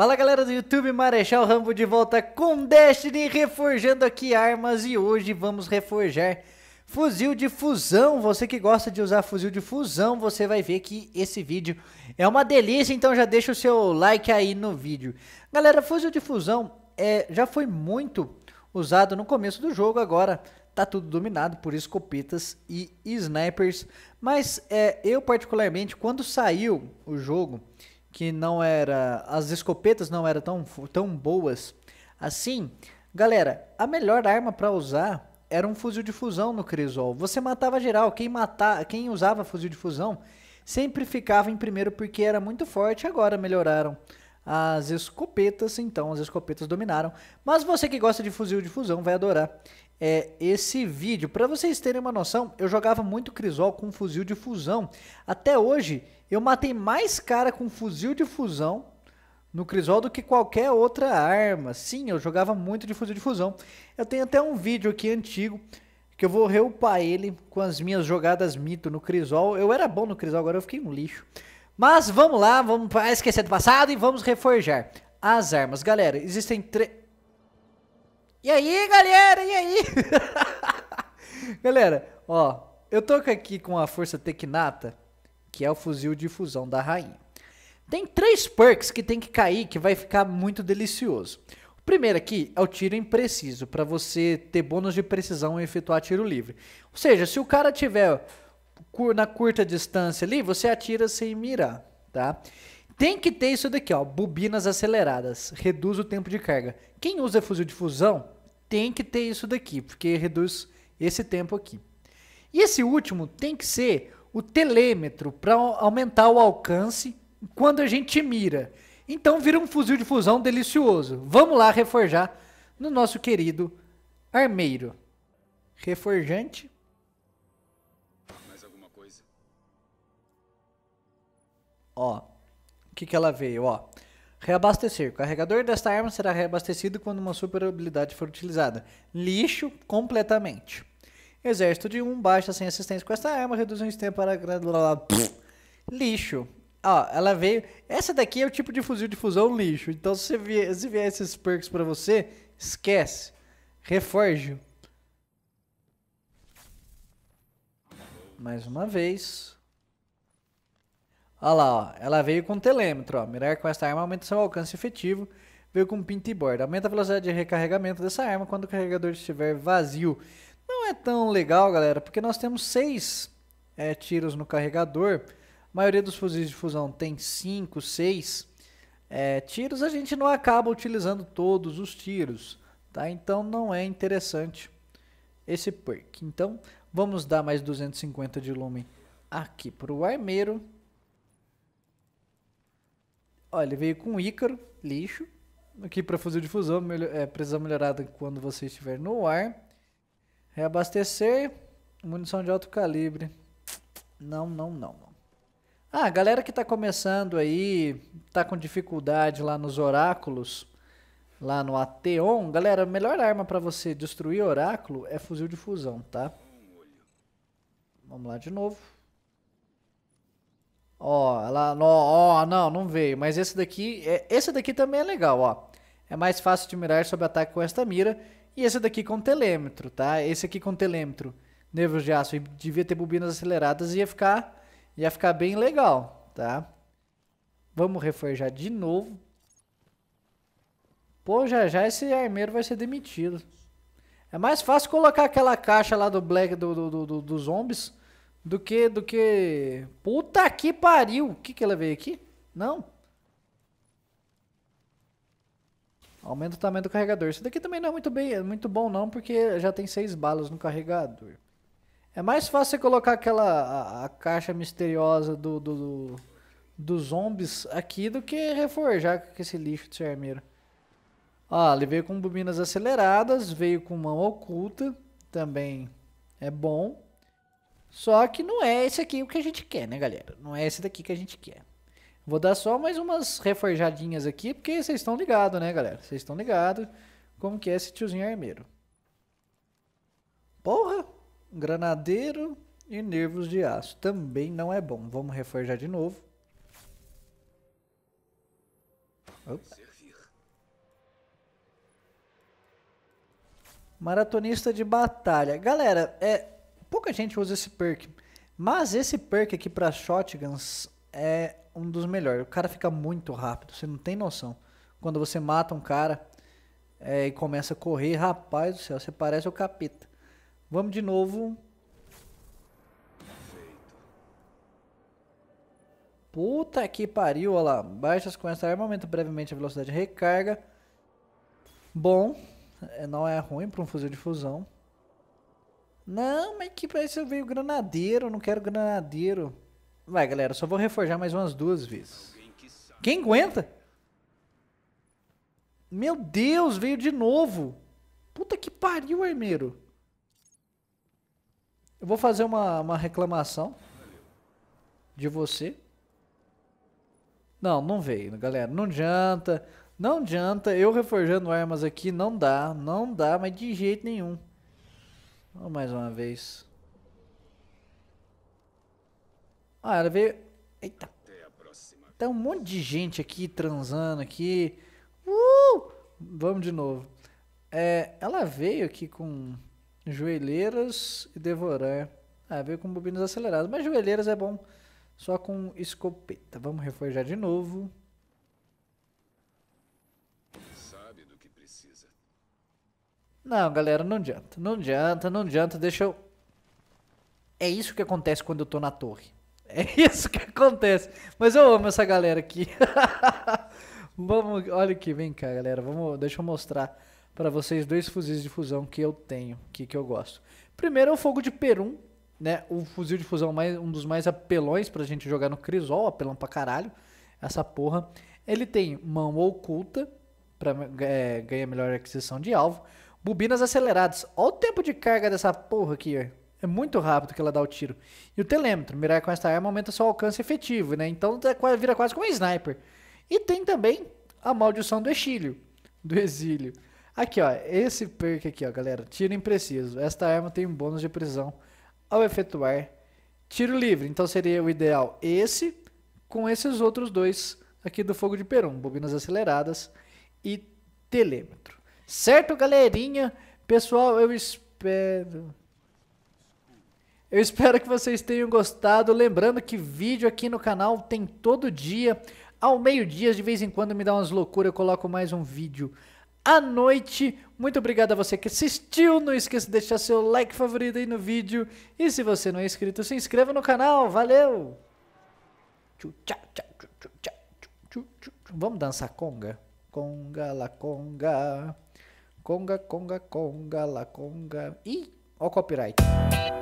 Fala galera do YouTube, Marechal Rambo de volta com Destiny, reforjando aqui armas e hoje vamos reforjar fuzil de fusão. Você que gosta de usar fuzil de fusão, você vai ver que esse vídeo é uma delícia, então já deixa o seu like aí no vídeo. Galera, fuzil de fusão é, já foi muito usado no começo do jogo, agora tá tudo dominado por escopetas e snipers. Mas é, eu particularmente, quando saiu o jogo que não era. As escopetas não eram tão, tão boas assim. Galera, a melhor arma para usar era um fuzil de fusão no Crisol. Você matava geral. Quem, matava, quem usava fuzil de fusão sempre ficava em primeiro porque era muito forte. Agora melhoraram as escopetas, então as escopetas dominaram. Mas você que gosta de fuzil de fusão vai adorar é, esse vídeo. Para vocês terem uma noção, eu jogava muito crisol com fuzil de fusão. Até hoje, eu matei mais cara com fuzil de fusão no crisol do que qualquer outra arma. Sim, eu jogava muito de fuzil de fusão. Eu tenho até um vídeo aqui antigo que eu vou reupar ele com as minhas jogadas mito no crisol. Eu era bom no crisol, agora eu fiquei um lixo. Mas vamos lá, vamos esquecer do passado e vamos reforjar. As armas, galera, existem três... E aí, galera, e aí? galera, ó, eu tô aqui com a força Tecnata, que é o fuzil de fusão da rainha. Tem três perks que tem que cair que vai ficar muito delicioso. O primeiro aqui é o tiro impreciso, para você ter bônus de precisão e efetuar tiro livre. Ou seja, se o cara tiver na curta distância ali, você atira sem mirar, tá? Tem que ter isso daqui, ó, bobinas aceleradas, reduz o tempo de carga. Quem usa fuzil de fusão tem que ter isso daqui, porque reduz esse tempo aqui. E esse último tem que ser o telêmetro para aumentar o alcance quando a gente mira. Então vira um fuzil de fusão delicioso. Vamos lá reforjar no nosso querido armeiro. Reforjante. Ó, o que, que ela veio? Ó, reabastecer. O carregador desta arma será reabastecido quando uma super habilidade for utilizada. Lixo completamente. Exército de 1 um, baixa sem assistência com esta arma, reduz o tempo para graduar. Lixo. Ó, ela veio. Essa daqui é o tipo de fuzil de fusão lixo. Então, se vier, se vier esses perks para você, esquece. Reforge. Mais uma vez. Olha lá, ó. ela veio com telêmetro. Ó. Mirar com esta arma aumenta seu alcance efetivo. Veio com pinta e borda. Aumenta a velocidade de recarregamento dessa arma quando o carregador estiver vazio. Não é tão legal, galera, porque nós temos seis é, tiros no carregador. A maioria dos fuzis de fusão tem cinco, seis é, tiros. A gente não acaba utilizando todos os tiros, tá? Então não é interessante esse perk. Então vamos dar mais 250 de lumen aqui para o armeiro. Olha, ele veio com Ícaro, lixo. Aqui para fazer de fusão é, precisão melhorada quando você estiver no ar. Reabastecer. Munição de alto calibre. Não, não, não, não. Ah, galera que tá começando aí, tá com dificuldade lá nos oráculos, lá no Ateon, galera, a melhor arma para você destruir oráculo é fuzil de fusão, tá? Vamos lá de novo. Ó, ela, não, ó, não, não veio. Mas esse daqui, é, esse daqui também é legal, ó. É mais fácil de mirar sob ataque com esta mira. E esse daqui com telêmetro, tá? Esse aqui com telêmetro, nervos de aço, devia ter bobinas aceleradas e ia ficar, ia ficar bem legal, tá? Vamos reforjar de novo. Pô, já já esse armeiro vai ser demitido. É mais fácil colocar aquela caixa lá do Black, do, do, do, do dos zombies do que, do que... Puta que pariu! O que que ela veio aqui? Não. Aumenta o tamanho do carregador. Isso daqui também não é muito, bem, muito bom não, porque já tem seis balas no carregador. É mais fácil você colocar aquela a, a caixa misteriosa do, do, do, dos zombies aqui do que reforjar com esse lixo de seu armeiro. Ó, ele veio com bobinas aceleradas, veio com mão oculta, também é bom. Só que não é esse aqui o que a gente quer, né, galera? Não é esse daqui que a gente quer. Vou dar só mais umas reforjadinhas aqui, porque vocês estão ligados, né, galera? Vocês estão ligados como que é esse tiozinho armeiro. Porra! Granadeiro e nervos de aço. Também não é bom. Vamos reforjar de novo. Opa. Maratonista de batalha. Galera, é pouca gente usa esse perk. Mas esse perk aqui para shotguns é um dos melhores. O cara fica muito rápido, você não tem noção. Quando você mata um cara é, e começa a correr, rapaz do céu, você parece o capeta. Vamos de novo. Puta que pariu, olha lá. Baixas com essa arma, aumenta brevemente a velocidade de recarga. Bom, é, não é ruim para um fuzil de fusão. Não, mas que pra isso veio granadeiro, não quero granadeiro. Vai, galera, só vou reforjar mais umas duas vezes. Quem aguenta? Meu Deus, veio de novo. Puta que pariu, armeiro. Eu vou fazer uma, uma reclamação de você. Não, não veio, galera. Não adianta. Não adianta. Eu reforjando armas aqui não dá. Não dá, mas de jeito nenhum. Vamos mais uma vez. Ah, ela veio... Eita. Tá um monte de gente aqui transando aqui. Uh! Vamos de novo. É, ela veio aqui com joelheiras e devorar. Ah, é, veio com bobinas aceleradas. Mas joelheiras é bom só com escopeta. Vamos reforjar de novo. Sabe do que precisa. Não, galera, não adianta. Não adianta, não adianta. Deixa eu. É isso que acontece quando eu tô na torre. É isso que acontece. Mas eu amo essa galera aqui. vamos, olha aqui, vem cá, galera. Vamos, deixa eu mostrar para vocês dois fuzis de fusão que eu tenho, que que eu gosto. Primeiro é o fogo de Perum, né? O fuzil de fusão mais um dos mais apelões pra gente jogar no Crisol, apelão pra caralho. Essa porra. Ele tem mão oculta para é, ganhar melhor aquisição de alvo. Bobinas aceleradas. Olha o tempo de carga dessa porra aqui, ó. É muito rápido que ela dá o tiro. E o telêmetro. Mirar com esta arma aumenta seu alcance efetivo, né? Então é vira quase como um sniper. E tem também a maldição do exílio. Do exílio. Aqui, ó. Esse perk aqui, ó, galera. Tiro impreciso. Esta arma tem um bônus de prisão ao efetuar tiro livre. Então seria o ideal esse com esses outros dois aqui do fogo de Perum. Bobinas aceleradas e telêmetro. Certo, galerinha? Pessoal, eu espero... Eu espero que vocês tenham gostado. Lembrando que vídeo aqui no canal tem todo dia. Ao meio-dia, de vez em quando me dá umas loucuras, eu coloco mais um vídeo à noite. Muito obrigado a você que assistiu. Não esqueça de deixar seu like favorito aí no vídeo. E se você não é inscrito, se inscreva no canal. Valeu! Vamos dançar conga? Conga la conga. Conga, conga, conga, la conga. Ih, ó o copyright.